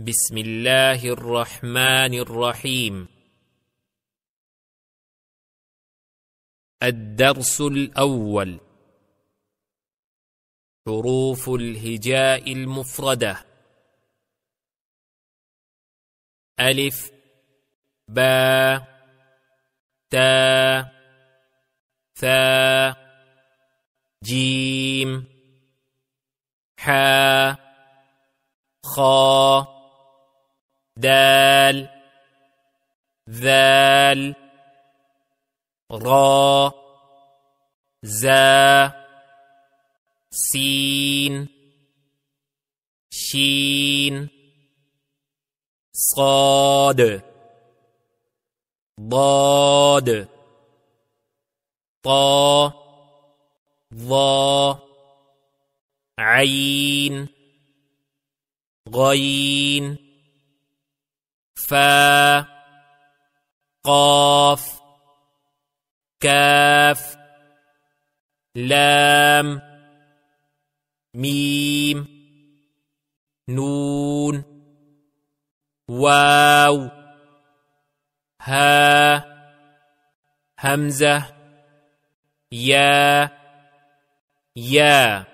بسم الله الرحمن الرحيم الدرس الأول حروف الهجاء المفردة ألف با تا ثا جيم حا خا دال ذال را زا سين شين صاد ضاد طا ظا عين غين قاف كاف لام ميم نون واو ها همزه يا يا